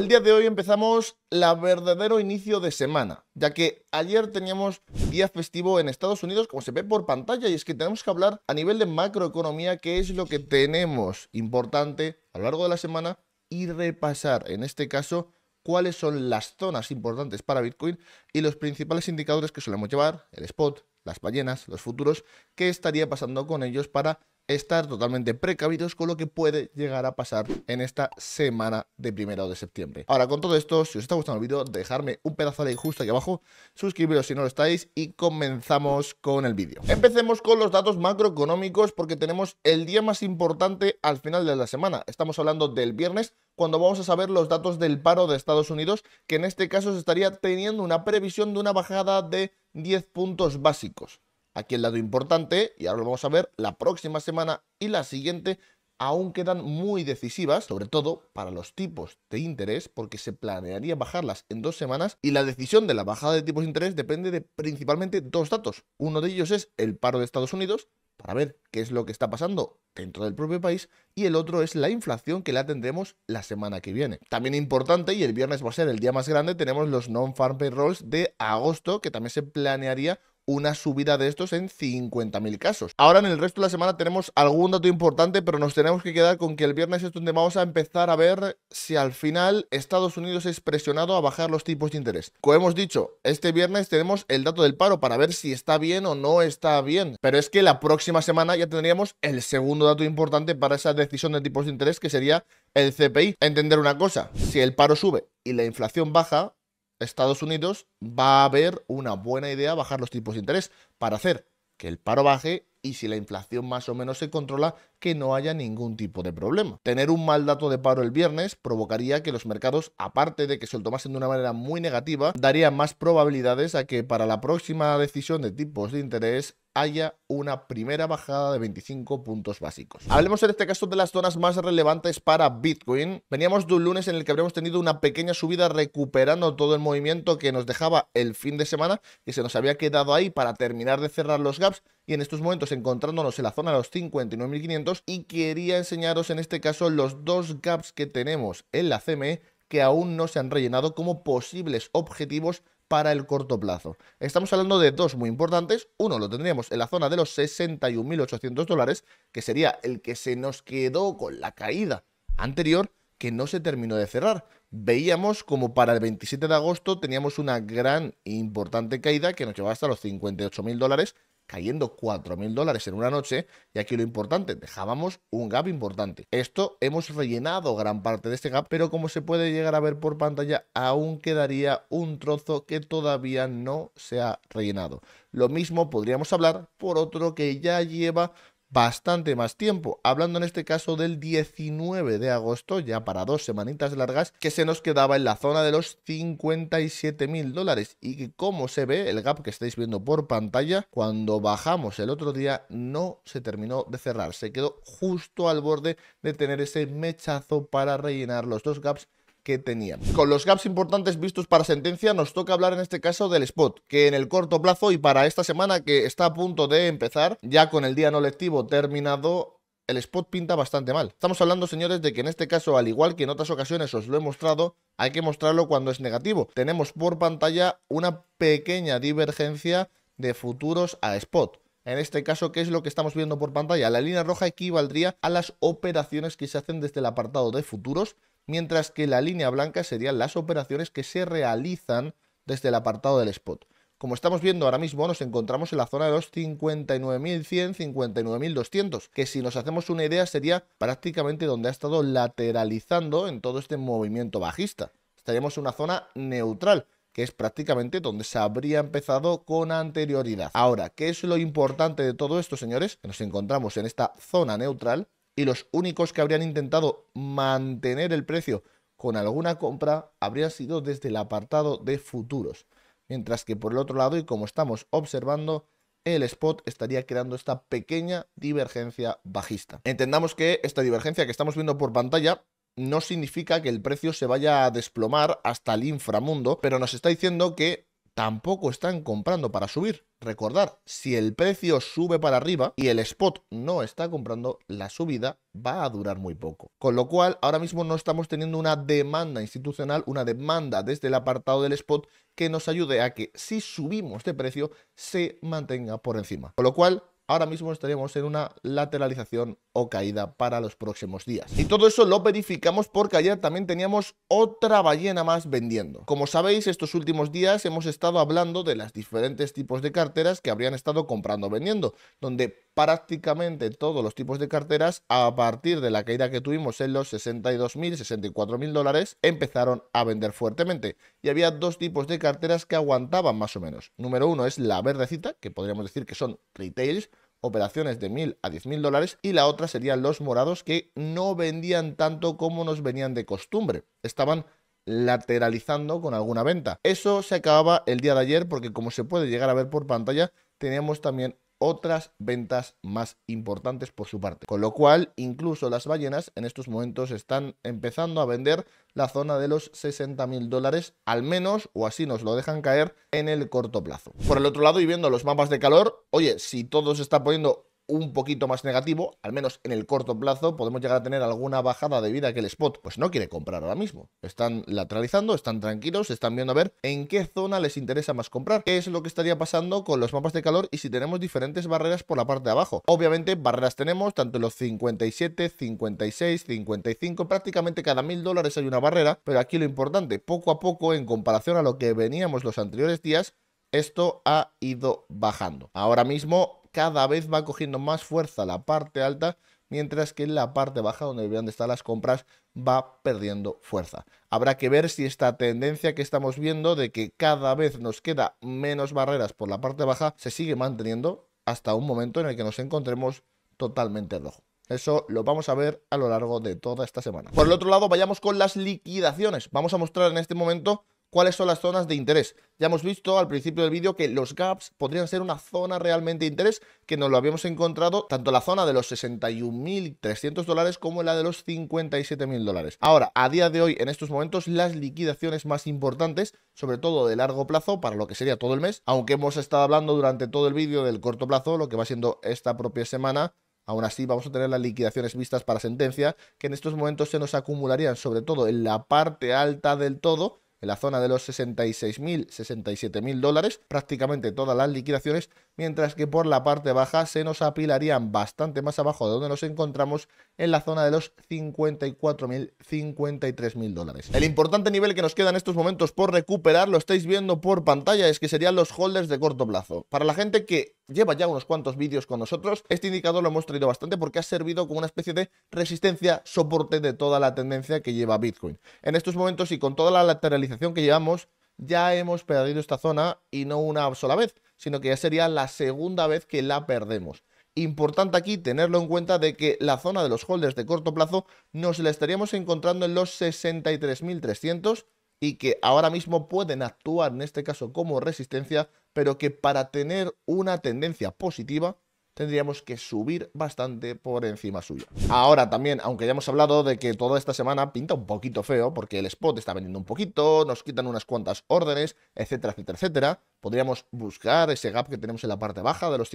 El día de hoy empezamos la verdadero inicio de semana, ya que ayer teníamos día festivo en Estados Unidos, como se ve por pantalla, y es que tenemos que hablar a nivel de macroeconomía, qué es lo que tenemos importante a lo largo de la semana y repasar, en este caso, cuáles son las zonas importantes para Bitcoin y los principales indicadores que solemos llevar, el spot, las ballenas, los futuros, qué estaría pasando con ellos para estar totalmente precavidos con lo que puede llegar a pasar en esta semana de primero de septiembre. Ahora, con todo esto, si os está gustando el vídeo, dejadme un pedazo de like justo aquí abajo, suscribiros si no lo estáis y comenzamos con el vídeo. Empecemos con los datos macroeconómicos porque tenemos el día más importante al final de la semana. Estamos hablando del viernes, cuando vamos a saber los datos del paro de Estados Unidos, que en este caso se estaría teniendo una previsión de una bajada de 10 puntos básicos. Aquí el lado importante, y ahora lo vamos a ver, la próxima semana y la siguiente aún quedan muy decisivas, sobre todo para los tipos de interés, porque se planearía bajarlas en dos semanas y la decisión de la bajada de tipos de interés depende de principalmente dos datos. Uno de ellos es el paro de Estados Unidos, para ver qué es lo que está pasando dentro del propio país y el otro es la inflación que la tendremos la semana que viene. También importante, y el viernes va a ser el día más grande, tenemos los non-farm payrolls de agosto que también se planearía una subida de estos en 50.000 casos. Ahora en el resto de la semana tenemos algún dato importante, pero nos tenemos que quedar con que el viernes es donde vamos a empezar a ver si al final Estados Unidos es presionado a bajar los tipos de interés. Como hemos dicho, este viernes tenemos el dato del paro para ver si está bien o no está bien. Pero es que la próxima semana ya tendríamos el segundo dato importante para esa decisión de tipos de interés, que sería el CPI. Entender una cosa, si el paro sube y la inflación baja, Estados Unidos va a haber una buena idea bajar los tipos de interés para hacer que el paro baje y si la inflación más o menos se controla, que no haya ningún tipo de problema. Tener un mal dato de paro el viernes provocaría que los mercados, aparte de que se lo tomasen de una manera muy negativa, darían más probabilidades a que para la próxima decisión de tipos de interés haya una primera bajada de 25 puntos básicos. Hablemos en este caso de las zonas más relevantes para Bitcoin. Veníamos de un lunes en el que habríamos tenido una pequeña subida recuperando todo el movimiento que nos dejaba el fin de semana, que se nos había quedado ahí para terminar de cerrar los gaps y en estos momentos encontrándonos en la zona de los 59.500 y quería enseñaros en este caso los dos gaps que tenemos en la CME que aún no se han rellenado como posibles objetivos para el corto plazo. Estamos hablando de dos muy importantes. Uno lo tendríamos en la zona de los 61.800 dólares, que sería el que se nos quedó con la caída anterior que no se terminó de cerrar. Veíamos como para el 27 de agosto teníamos una gran e importante caída que nos llevaba hasta los 58.000 dólares cayendo 4.000 dólares en una noche. Y aquí lo importante, dejábamos un gap importante. Esto hemos rellenado gran parte de este gap, pero como se puede llegar a ver por pantalla, aún quedaría un trozo que todavía no se ha rellenado. Lo mismo podríamos hablar por otro que ya lleva bastante más tiempo, hablando en este caso del 19 de agosto, ya para dos semanitas largas, que se nos quedaba en la zona de los 57 mil dólares y que como se ve, el gap que estáis viendo por pantalla, cuando bajamos el otro día no se terminó de cerrar, se quedó justo al borde de tener ese mechazo para rellenar los dos gaps que tenían. Con los gaps importantes vistos para sentencia, nos toca hablar en este caso del spot, que en el corto plazo y para esta semana que está a punto de empezar, ya con el día no lectivo terminado, el spot pinta bastante mal. Estamos hablando, señores, de que en este caso, al igual que en otras ocasiones os lo he mostrado, hay que mostrarlo cuando es negativo. Tenemos por pantalla una pequeña divergencia de futuros a spot. En este caso, ¿qué es lo que estamos viendo por pantalla? La línea roja equivaldría a las operaciones que se hacen desde el apartado de futuros mientras que la línea blanca serían las operaciones que se realizan desde el apartado del spot. Como estamos viendo ahora mismo, nos encontramos en la zona de los 59.100, 59.200, que si nos hacemos una idea sería prácticamente donde ha estado lateralizando en todo este movimiento bajista. Estaríamos en una zona neutral, que es prácticamente donde se habría empezado con anterioridad. Ahora, ¿qué es lo importante de todo esto, señores? Que nos encontramos en esta zona neutral, y los únicos que habrían intentado mantener el precio con alguna compra habrían sido desde el apartado de futuros. Mientras que por el otro lado, y como estamos observando, el spot estaría creando esta pequeña divergencia bajista. Entendamos que esta divergencia que estamos viendo por pantalla no significa que el precio se vaya a desplomar hasta el inframundo, pero nos está diciendo que tampoco están comprando para subir. Recordar, si el precio sube para arriba y el spot no está comprando, la subida va a durar muy poco. Con lo cual, ahora mismo no estamos teniendo una demanda institucional, una demanda desde el apartado del spot que nos ayude a que si subimos de precio se mantenga por encima. Con lo cual, ahora mismo estaríamos en una lateralización o caída para los próximos días. Y todo eso lo verificamos porque ayer también teníamos otra ballena más vendiendo. Como sabéis, estos últimos días hemos estado hablando de las diferentes tipos de carteras que habrían estado comprando o vendiendo, donde prácticamente todos los tipos de carteras, a partir de la caída que tuvimos en los 62.000, 64.000 dólares, empezaron a vender fuertemente. Y había dos tipos de carteras que aguantaban más o menos. Número uno es la verdecita, que podríamos decir que son retails, operaciones de 1.000 a 10.000 dólares y la otra serían los morados que no vendían tanto como nos venían de costumbre. Estaban lateralizando con alguna venta. Eso se acababa el día de ayer porque como se puede llegar a ver por pantalla, teníamos también otras ventas más importantes por su parte. Con lo cual, incluso las ballenas en estos momentos están empezando a vender la zona de los 60 mil dólares, al menos, o así nos lo dejan caer en el corto plazo. Por el otro lado, y viendo los mapas de calor, oye, si todo se está poniendo un poquito más negativo, al menos en el corto plazo, podemos llegar a tener alguna bajada debido a que el spot pues no quiere comprar ahora mismo. Están lateralizando, están tranquilos, están viendo a ver en qué zona les interesa más comprar, qué es lo que estaría pasando con los mapas de calor y si tenemos diferentes barreras por la parte de abajo. Obviamente barreras tenemos tanto los 57, 56, 55, prácticamente cada mil dólares hay una barrera, pero aquí lo importante, poco a poco en comparación a lo que veníamos los anteriores días, esto ha ido bajando. Ahora mismo cada vez va cogiendo más fuerza la parte alta, mientras que en la parte baja, donde deberían estar las compras, va perdiendo fuerza. Habrá que ver si esta tendencia que estamos viendo de que cada vez nos queda menos barreras por la parte baja se sigue manteniendo hasta un momento en el que nos encontremos totalmente rojo. Eso lo vamos a ver a lo largo de toda esta semana. Por el otro lado, vayamos con las liquidaciones. Vamos a mostrar en este momento cuáles son las zonas de interés. Ya hemos visto al principio del vídeo que los gaps podrían ser una zona realmente de interés que nos lo habíamos encontrado tanto la zona de los 61.300 dólares como la de los 57.000 dólares. Ahora, a día de hoy, en estos momentos, las liquidaciones más importantes, sobre todo de largo plazo, para lo que sería todo el mes, aunque hemos estado hablando durante todo el vídeo del corto plazo, lo que va siendo esta propia semana, Aún así, vamos a tener las liquidaciones vistas para sentencia, que en estos momentos se nos acumularían, sobre todo en la parte alta del todo, en la zona de los 66.000, 67.000 dólares, prácticamente todas las liquidaciones, mientras que por la parte baja se nos apilarían bastante más abajo de donde nos encontramos en la zona de los 54.000, 53.000 dólares. El importante nivel que nos queda en estos momentos por recuperar, lo estáis viendo por pantalla, es que serían los holders de corto plazo. Para la gente que lleva ya unos cuantos vídeos con nosotros. Este indicador lo hemos traído bastante porque ha servido como una especie de resistencia, soporte de toda la tendencia que lleva Bitcoin. En estos momentos y con toda la lateralización que llevamos, ya hemos perdido esta zona y no una sola vez, sino que ya sería la segunda vez que la perdemos. Importante aquí tenerlo en cuenta de que la zona de los holders de corto plazo nos la estaríamos encontrando en los 63.300 y que ahora mismo pueden actuar en este caso como resistencia pero que para tener una tendencia positiva tendríamos que subir bastante por encima suya. Ahora también, aunque ya hemos hablado de que toda esta semana pinta un poquito feo, porque el spot está vendiendo un poquito, nos quitan unas cuantas órdenes, etcétera, etcétera, etcétera, podríamos buscar ese gap que tenemos en la parte baja de los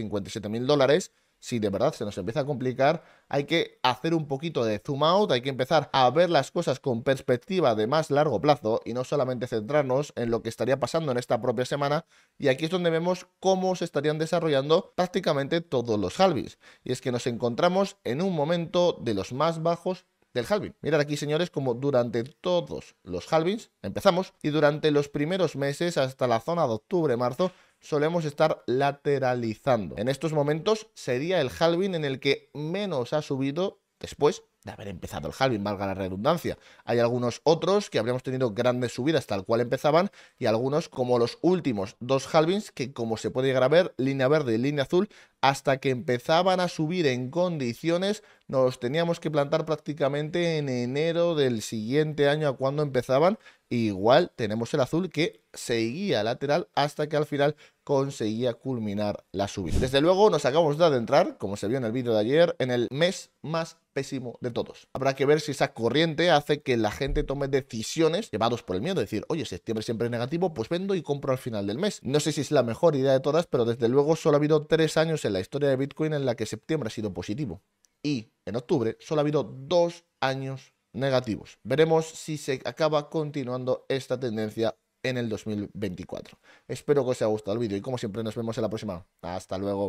mil dólares, si de verdad se nos empieza a complicar, hay que hacer un poquito de zoom out, hay que empezar a ver las cosas con perspectiva de más largo plazo y no solamente centrarnos en lo que estaría pasando en esta propia semana. Y aquí es donde vemos cómo se estarían desarrollando prácticamente todos los halvings. Y es que nos encontramos en un momento de los más bajos del halving. Mirad aquí, señores, como durante todos los halvings empezamos y durante los primeros meses hasta la zona de octubre-marzo solemos estar lateralizando. En estos momentos sería el halving en el que menos ha subido después de haber empezado el halving, valga la redundancia. Hay algunos otros que habríamos tenido grandes subidas tal cual empezaban y algunos como los últimos dos halvings que como se puede llegar a ver, línea verde y línea azul, hasta que empezaban a subir en condiciones nos teníamos que plantar prácticamente en enero del siguiente año a cuando empezaban. Igual tenemos el azul que seguía lateral hasta que al final conseguía culminar la subida. Desde luego nos acabamos de adentrar, como se vio en el vídeo de ayer, en el mes más pésimo de todos. Habrá que ver si esa corriente hace que la gente tome decisiones llevados por el miedo, decir, oye, septiembre siempre es negativo, pues vendo y compro al final del mes. No sé si es la mejor idea de todas, pero desde luego solo ha habido tres años en la historia de Bitcoin en la que septiembre ha sido positivo. Y en octubre solo ha habido dos años negativos. Veremos si se acaba continuando esta tendencia en el 2024. Espero que os haya gustado el vídeo y como siempre nos vemos en la próxima. Hasta luego.